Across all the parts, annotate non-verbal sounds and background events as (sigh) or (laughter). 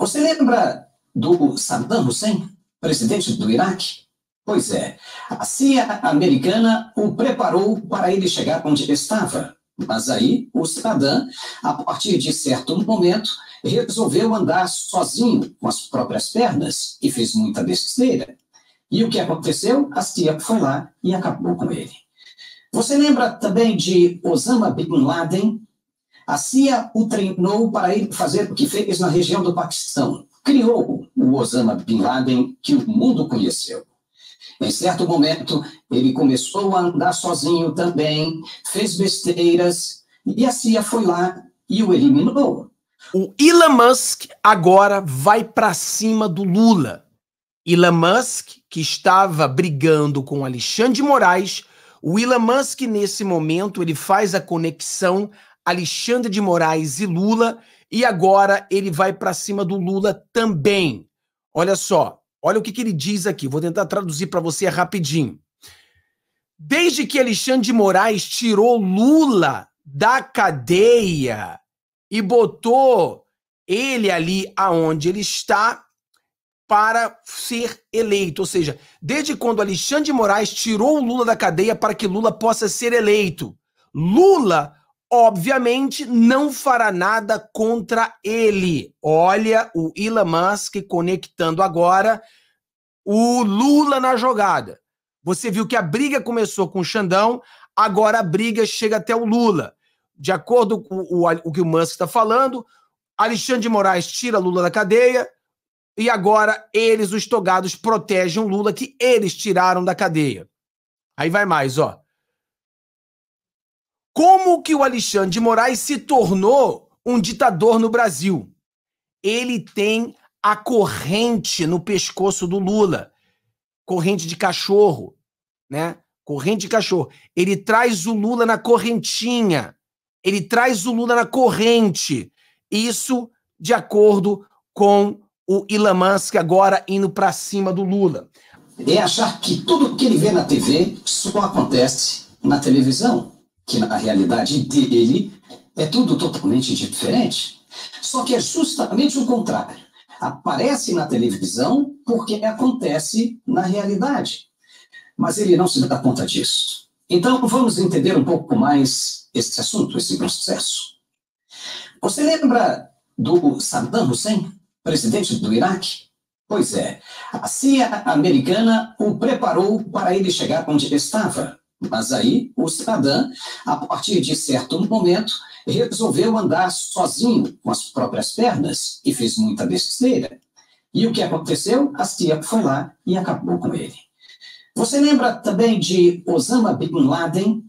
Você lembra do Saddam Hussein, presidente do Iraque? Pois é, a CIA americana o preparou para ele chegar onde estava. Mas aí o Saddam, a partir de certo momento, resolveu andar sozinho com as próprias pernas e fez muita besteira. E o que aconteceu? A CIA foi lá e acabou com ele. Você lembra também de Osama Bin Laden, a CIA o treinou para ele fazer o que fez na região do Paquistão. Criou o Osama Bin Laden que o mundo conheceu. Em certo momento, ele começou a andar sozinho também, fez besteiras, e a CIA foi lá e o eliminou. O Elon Musk agora vai para cima do Lula. Elon Musk, que estava brigando com Alexandre Moraes, o Elon Musk, nesse momento, ele faz a conexão Alexandre de Moraes e Lula, e agora ele vai para cima do Lula também. Olha só, olha o que, que ele diz aqui, vou tentar traduzir para você rapidinho. Desde que Alexandre de Moraes tirou Lula da cadeia e botou ele ali aonde ele está para ser eleito, ou seja, desde quando Alexandre de Moraes tirou Lula da cadeia para que Lula possa ser eleito, Lula obviamente não fará nada contra ele. Olha o Elon Musk conectando agora o Lula na jogada. Você viu que a briga começou com o Xandão, agora a briga chega até o Lula. De acordo com o, o, que o Musk está falando, Alexandre de Moraes tira Lula da cadeia e agora eles, os togados, protegem o Lula que eles tiraram da cadeia. Aí vai mais, ó. Como que o Alexandre de Moraes se tornou um ditador no Brasil? Ele tem a corrente no pescoço do Lula, corrente de cachorro, né? Corrente de cachorro. Ele traz o Lula na correntinha. Ele traz o Lula na corrente. Isso de acordo com o Elon Musk agora indo para cima do Lula. É achar que tudo que ele vê na TV só acontece na televisão que na realidade dele é tudo totalmente diferente. Só que é justamente o contrário. Aparece na televisão porque acontece na realidade. Mas ele não se dá conta disso. Então vamos entender um pouco mais esse assunto, esse processo. Você lembra do Saddam Hussein, presidente do Iraque? Pois é, a CIA americana o preparou para ele chegar onde estava mas aí o cidadão, a partir de certo momento, resolveu andar sozinho com as próprias pernas e fez muita besteira. E o que aconteceu? A CIA foi lá e acabou com ele. Você lembra também de Osama Bin Laden?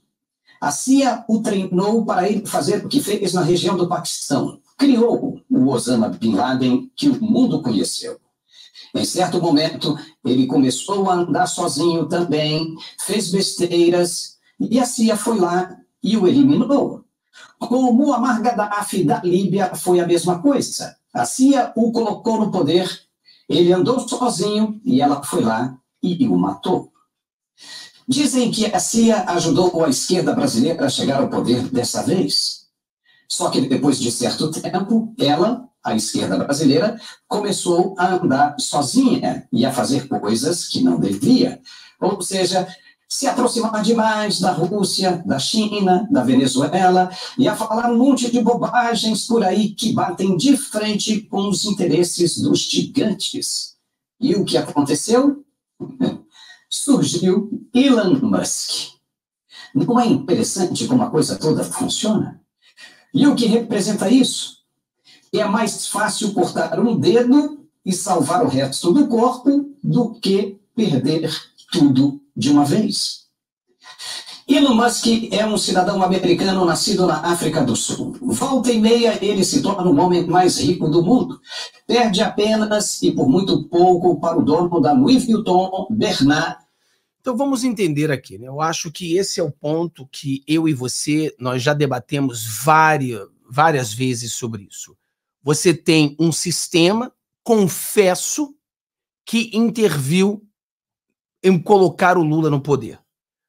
A CIA o treinou para ele fazer o que fez na região do Paquistão. Criou o Osama Bin Laden que o mundo conheceu. Em certo momento, ele começou a andar sozinho também, fez besteiras, e a CIA foi lá e o eliminou. Com Muammar Gaddafi da Líbia foi a mesma coisa. A CIA o colocou no poder, ele andou sozinho e ela foi lá e o matou. Dizem que a CIA ajudou a esquerda brasileira a chegar ao poder dessa vez. Só que depois de certo tempo, ela a esquerda brasileira começou a andar sozinha e a fazer coisas que não devia. Ou seja, se aproximar demais da Rússia, da China, da Venezuela e a falar um monte de bobagens por aí que batem de frente com os interesses dos gigantes. E o que aconteceu? (laughs) Surgiu Elon Musk. Não é interessante como a coisa toda funciona? E o que representa isso? é mais fácil cortar um dedo e salvar o resto do corpo do que perder tudo de uma vez. Elon Musk é um cidadão americano nascido na África do Sul. Volta e meia, ele se torna o homem mais rico do mundo. Perde apenas e por muito pouco para o dono da Louis Vuitton, Bernard. Então vamos entender aqui, né? Eu acho que esse é o ponto que eu e você, nós já debatemos várias, várias vezes sobre isso você tem um sistema, confesso, que interviu em colocar o Lula no poder.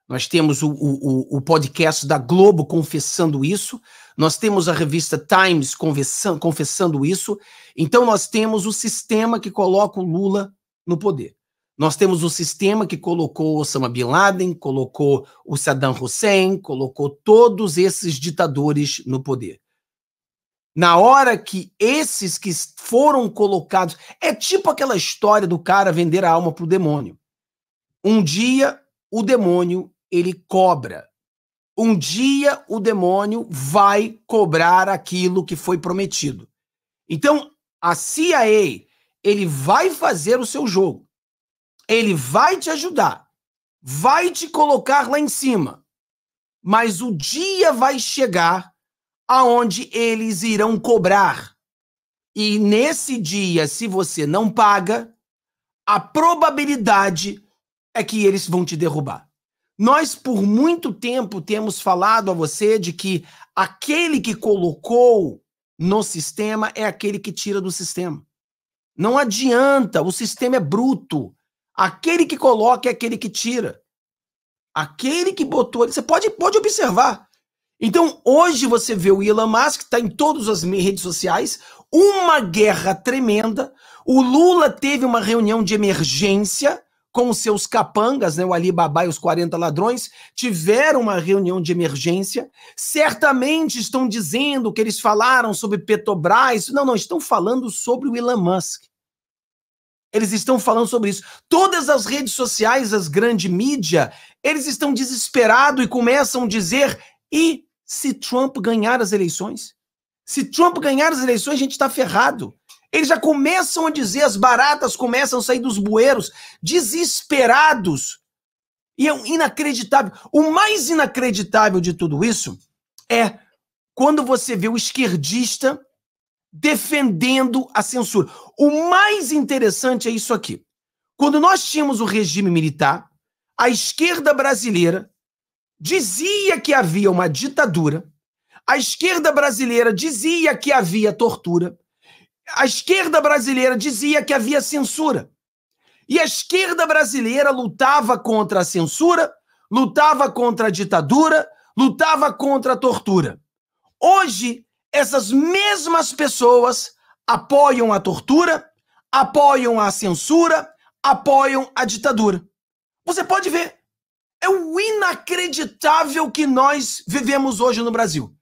Nós temos o, o, o podcast da Globo confessando isso, nós temos a revista Times confessando, confessando isso, então nós temos o sistema que coloca o Lula no poder. Nós temos o sistema que colocou Osama Bin Laden, colocou o Saddam Hussein, colocou todos esses ditadores no poder. Na hora que esses que foram colocados. É tipo aquela história do cara vender a alma para o demônio. Um dia o demônio ele cobra. Um dia o demônio vai cobrar aquilo que foi prometido. Então, a CIA, ele vai fazer o seu jogo. Ele vai te ajudar. Vai te colocar lá em cima. Mas o dia vai chegar aonde eles irão cobrar. E nesse dia, se você não paga, a probabilidade é que eles vão te derrubar. Nós, por muito tempo, temos falado a você de que aquele que colocou no sistema é aquele que tira do sistema. Não adianta, o sistema é bruto. Aquele que coloca é aquele que tira. Aquele que botou, você pode, pode observar. Então, hoje você vê o Elon Musk, está em todas as redes sociais, uma guerra tremenda. O Lula teve uma reunião de emergência com os seus capangas, né, o Alibaba e os 40 ladrões, tiveram uma reunião de emergência. Certamente estão dizendo que eles falaram sobre Petrobras. Não, não, estão falando sobre o Elon Musk. Eles estão falando sobre isso. Todas as redes sociais, as grandes mídias, eles estão desesperados e começam a dizer e se Trump ganhar as eleições. Se Trump ganhar as eleições, a gente está ferrado. Eles já começam a dizer, as baratas começam a sair dos bueiros, desesperados. E é inacreditável. O mais inacreditável de tudo isso é quando você vê o esquerdista defendendo a censura. O mais interessante é isso aqui. Quando nós tínhamos o regime militar, a esquerda brasileira dizia que havia uma ditadura, a esquerda brasileira dizia que havia tortura, a esquerda brasileira dizia que havia censura. E a esquerda brasileira lutava contra a censura, lutava contra a ditadura, lutava contra a tortura. Hoje, essas mesmas pessoas apoiam a tortura, apoiam a censura, apoiam a ditadura. Você pode ver. É o inacreditável que nós vivemos hoje no Brasil.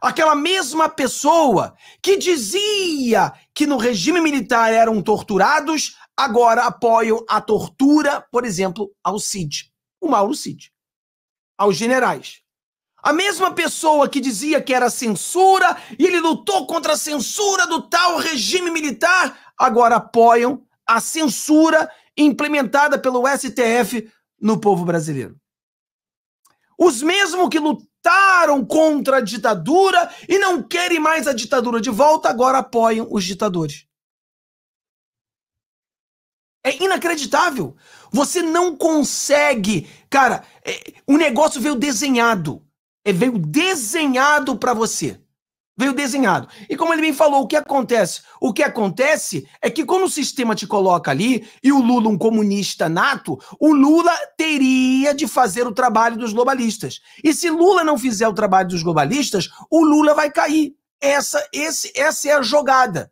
Aquela mesma pessoa que dizia que no regime militar eram torturados, agora apoiam a tortura, por exemplo, ao Cid, o Mauro Cid, aos generais. A mesma pessoa que dizia que era censura e ele lutou contra a censura do tal regime militar, agora apoiam a censura implementada pelo STF no povo brasileiro. Os mesmos que lutaram contra a ditadura e não querem mais a ditadura de volta, agora apoiam os ditadores. É inacreditável. Você não consegue. Cara, é, o negócio veio desenhado. É, veio desenhado para você veio desenhado. E como ele bem falou, o que acontece? O que acontece é que como o sistema te coloca ali, e o Lula um comunista nato, o Lula teria de fazer o trabalho dos globalistas. E se Lula não fizer o trabalho dos globalistas, o Lula vai cair. Essa, esse, essa é a jogada.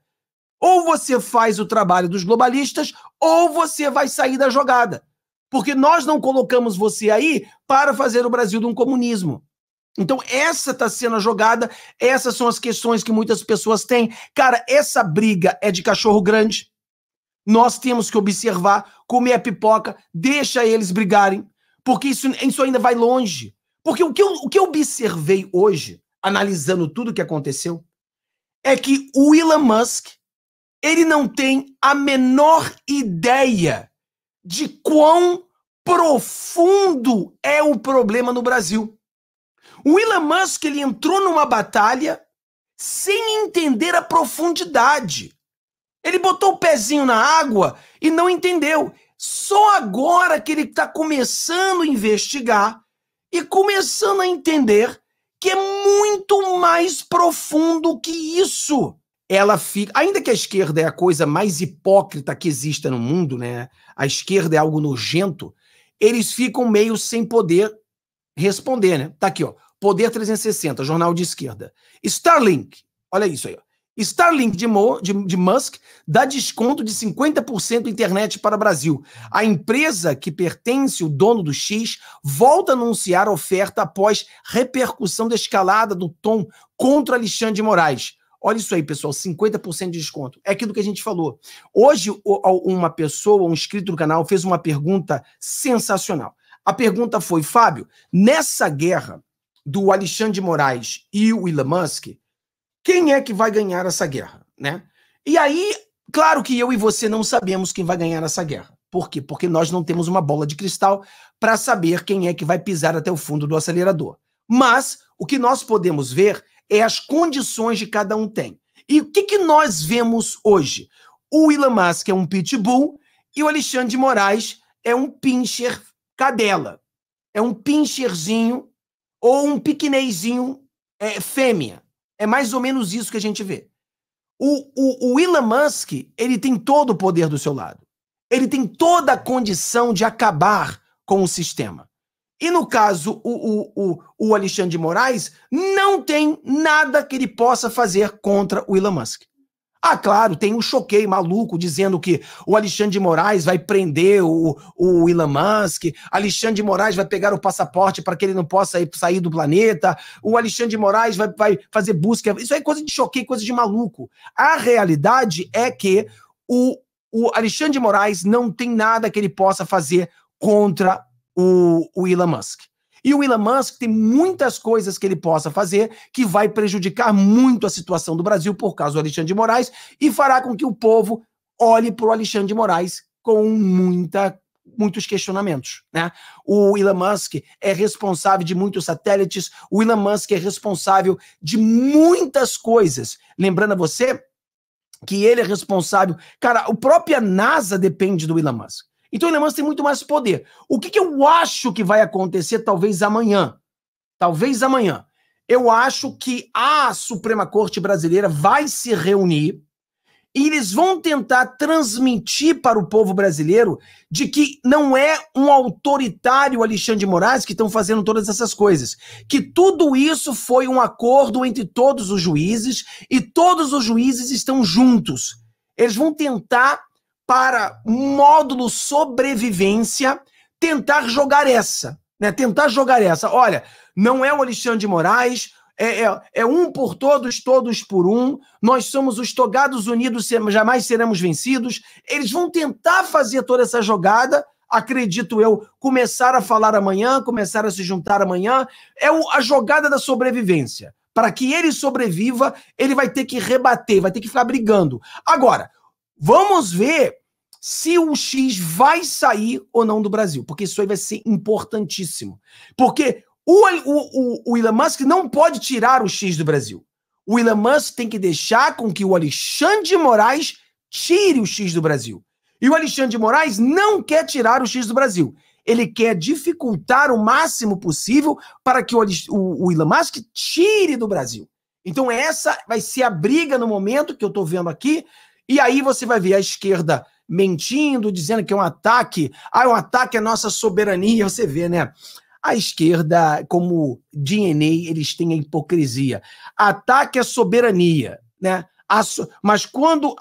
Ou você faz o trabalho dos globalistas, ou você vai sair da jogada. Porque nós não colocamos você aí para fazer o Brasil de um comunismo. Então, essa está sendo a jogada, essas são as questões que muitas pessoas têm. Cara, essa briga é de cachorro grande. Nós temos que observar, comer é a pipoca, deixa eles brigarem, porque isso, isso ainda vai longe. Porque o que, eu, o que eu observei hoje, analisando tudo o que aconteceu, é que o Elon Musk, ele não tem a menor ideia de quão profundo é o problema no Brasil. O Elon Musk ele entrou numa batalha sem entender a profundidade. Ele botou o pezinho na água e não entendeu. Só agora que ele está começando a investigar e começando a entender que é muito mais profundo que isso. Ela fica, ainda que a esquerda é a coisa mais hipócrita que exista no mundo, né? A esquerda é algo nojento. Eles ficam meio sem poder responder, né? Tá aqui, ó. Poder 360, jornal de esquerda. Starlink, olha isso aí. Starlink de, Mo, de, de, Musk dá desconto de 50% internet para Brasil. A empresa que pertence o dono do X volta a anunciar oferta após repercussão da escalada do tom contra Alexandre de Moraes. Olha isso aí, pessoal, 50% de desconto. É aquilo que a gente falou. Hoje, uma pessoa, um inscrito do canal, fez uma pergunta sensacional. A pergunta foi, Fábio, nessa guerra do Alexandre de Moraes e o Elon Musk, quem é que vai ganhar essa guerra, né? E aí, claro que eu e você não sabemos quem vai ganhar essa guerra. Por quê? Porque nós não temos uma bola de cristal para saber quem é que vai pisar até o fundo do acelerador. Mas o que nós podemos ver é as condições que cada um tem. E o que, que nós vemos hoje? O Elon Musk é um pitbull e o Alexandre de Moraes é um pincher cadela. É um pincherzinho ou um piquenezinho é, fêmea. É mais ou menos isso que a gente vê. O, o, o Elon Musk, ele tem todo o poder do seu lado. Ele tem toda a condição de acabar com o sistema. E no caso, o, o, o, o Alexandre de Moraes não tem nada que ele possa fazer contra o Elon Musk. Ah, claro, tem um choquei maluco dizendo que o Alexandre de Moraes vai prender o, o Elon Musk, Alexandre de Moraes vai pegar o passaporte para que ele não possa ir, sair do planeta, o Alexandre de Moraes vai, vai fazer busca. Isso é coisa de choquei, coisa de maluco. A realidade é que o, o Alexandre de Moraes não tem nada que ele possa fazer contra o, o Elon Musk. E o Elon Musk tem muitas coisas que ele possa fazer que vai prejudicar muito a situação do Brasil por causa do Alexandre de Moraes e fará com que o povo olhe para o Alexandre de Moraes com muita muitos questionamentos, né? O Elon Musk é responsável de muitos satélites, o Elon Musk é responsável de muitas coisas. Lembrando a você que ele é responsável, cara, a própria NASA depende do Elon Musk. Então o Alemão tem muito mais poder. O que, que eu acho que vai acontecer talvez amanhã? Talvez amanhã. Eu acho que a Suprema Corte Brasileira vai se reunir e eles vão tentar transmitir para o povo brasileiro de que não é um autoritário Alexandre de Moraes que estão fazendo todas essas coisas, que tudo isso foi um acordo entre todos os juízes e todos os juízes estão juntos. Eles vão tentar para módulo sobrevivência tentar jogar essa, né? Tentar jogar essa. Olha, não é o Alexandre de Moraes, é, é, é, um por todos, todos por um. Nós somos os togados unidos, jamais seremos vencidos. Eles vão tentar fazer toda essa jogada, acredito eu, começar a falar amanhã, começar a se juntar amanhã. É o, a jogada da sobrevivência. Para que ele sobreviva, ele vai ter que rebater, vai ter que ficar brigando. Agora, vamos ver se o X vai sair ou não do Brasil, porque isso aí vai ser importantíssimo. Porque o, o, o, o Elon Musk não pode tirar o X do Brasil. O Elon Musk tem que deixar com que o Alexandre de Moraes tire o X do Brasil. E o Alexandre de Moraes não quer tirar o X do Brasil. Ele quer dificultar o máximo possível para que o, o, o Elon Musk tire do Brasil. Então, essa vai ser a briga no momento que eu estou vendo aqui. E aí você vai ver a esquerda mentindo, dizendo que é um ataque, ah, é um ataque à nossa soberania, você vê, né? A esquerda, como DNA, eles têm a hipocrisia. Ataque à soberania, né? Mas quando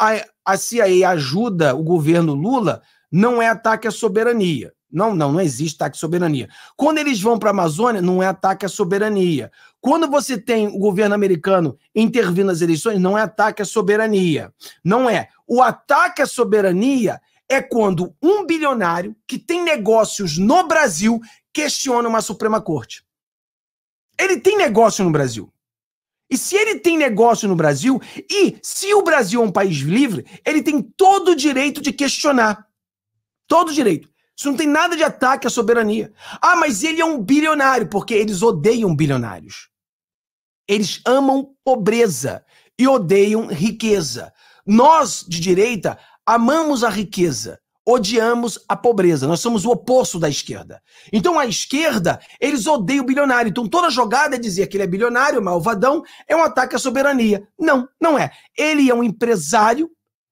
a, CIA ajuda o governo Lula, não é ataque à soberania. Não, não, não existe ataque à soberania. Quando eles vão para a Amazônia, não é ataque à soberania. Quando você tem o governo americano intervindo nas eleições, não é ataque à soberania. Não é. O ataque à soberania é quando um bilionário que tem negócios no Brasil questiona uma Suprema Corte. Ele tem negócio no Brasil. E se ele tem negócio no Brasil, e se o Brasil é um país livre, ele tem todo o direito de questionar. Todo o direito. Isso não tem nada de ataque à soberania. Ah, mas ele é um bilionário, porque eles odeiam bilionários. Eles amam pobreza e odeiam riqueza. Nós, de direita, amamos a riqueza, odiamos a pobreza. Nós somos o oposto da esquerda. Então, a esquerda, eles odeiam o bilionário. Então, toda jogada é dizer que ele é bilionário, malvadão, é um ataque à soberania. Não, não é. Ele é um empresário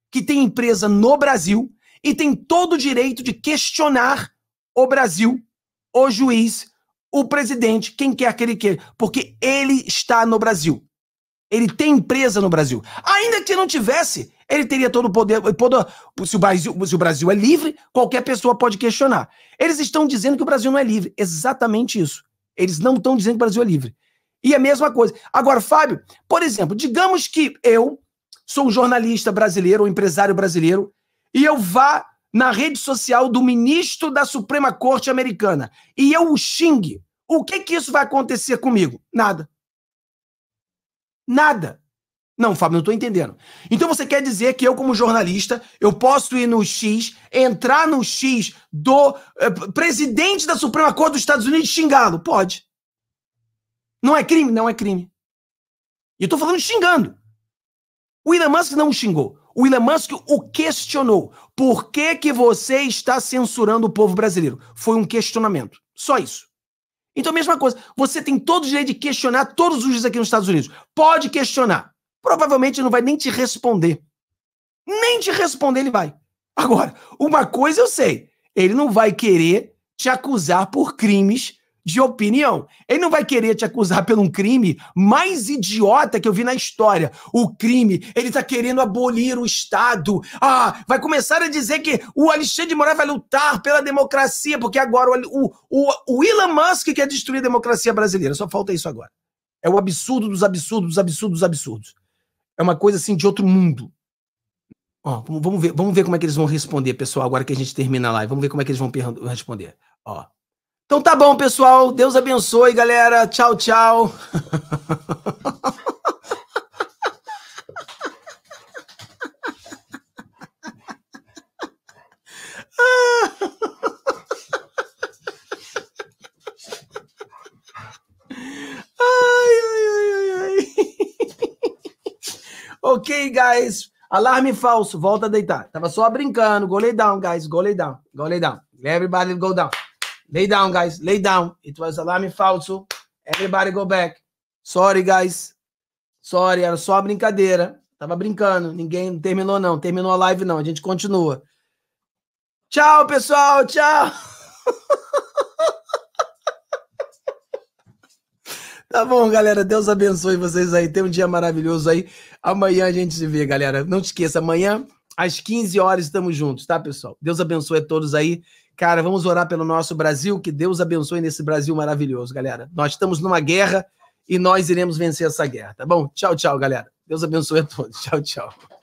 que tem empresa no Brasil, e tem todo o direito de questionar o Brasil, o juiz, o presidente, quem quer que ele queira, porque ele está no Brasil. Ele tem empresa no Brasil. Ainda que não tivesse, ele teria todo o poder. se, o Brasil, se o Brasil é livre, qualquer pessoa pode questionar. Eles estão dizendo que o Brasil não é livre. Exatamente isso. Eles não estão dizendo que o Brasil é livre. E a mesma coisa. Agora, Fábio, por exemplo, digamos que eu sou um jornalista brasileiro, um empresário brasileiro, e eu vá na rede social do ministro da Suprema Corte Americana e eu o xingue, o que que isso vai acontecer comigo? Nada. Nada. Não, Fábio, não estou entendendo. Então você quer dizer que eu, como jornalista, eu posso ir no X, entrar no X do eh, presidente da Suprema Corte dos Estados Unidos e xingá-lo? Pode. Não é crime? Não é crime. E eu estou falando xingando. O Elon Musk não o xingou. O Elon Musk o questionou. Por que, que você está censurando o povo brasileiro? Foi um questionamento. Só isso. Então, mesma coisa. Você tem todo o direito de questionar todos os dias aqui nos Estados Unidos. Pode questionar. Provavelmente ele não vai nem te responder. Nem te responder ele vai. Agora, uma coisa eu sei. Ele não vai querer te acusar por crimes de opinião. Ele não vai querer te acusar por um crime mais idiota que eu vi na história. O crime, ele tá querendo abolir o Estado. Ah, vai começar a dizer que o Alexandre de Moraes vai lutar pela democracia, porque agora o, o, o Elon Musk quer destruir a democracia brasileira. Só falta isso agora. É o absurdo dos absurdos, dos absurdos, dos absurdos. É uma coisa assim de outro mundo. Ó, vamos ver, vamos ver como é que eles vão responder, pessoal, agora que a gente termina a live. Vamos ver como é que eles vão responder. Ó. Então tá bom, pessoal. Deus abençoe, galera. Tchau, tchau. Ok, guys. Alarme falso. Volta a deitar. Tava só brincando. Go lay down, guys. Go lay down. Go lay down. Everybody go down. Lay down, guys. Lay down. It was alarme falso. Everybody go back. Sorry, guys. Sorry, era só brincadeira. Tava brincando. Ninguém terminou, não. Terminou a live, não. A gente continua. Tchau, pessoal. Tchau. (laughs) Tá bom, galera. Deus abençoe vocês aí. Tem um dia maravilhoso aí. Amanhã a gente se vê, galera. Não te esqueça, amanhã às 15 horas estamos juntos, tá, pessoal? Deus abençoe a todos aí Cara, vamos orar pelo nosso Brasil, que Deus abençoe nesse Brasil maravilhoso, galera. Nós estamos numa guerra e nós iremos vencer essa guerra, tá bom? Tchau, tchau, galera. Deus abençoe a todos. Tchau, tchau.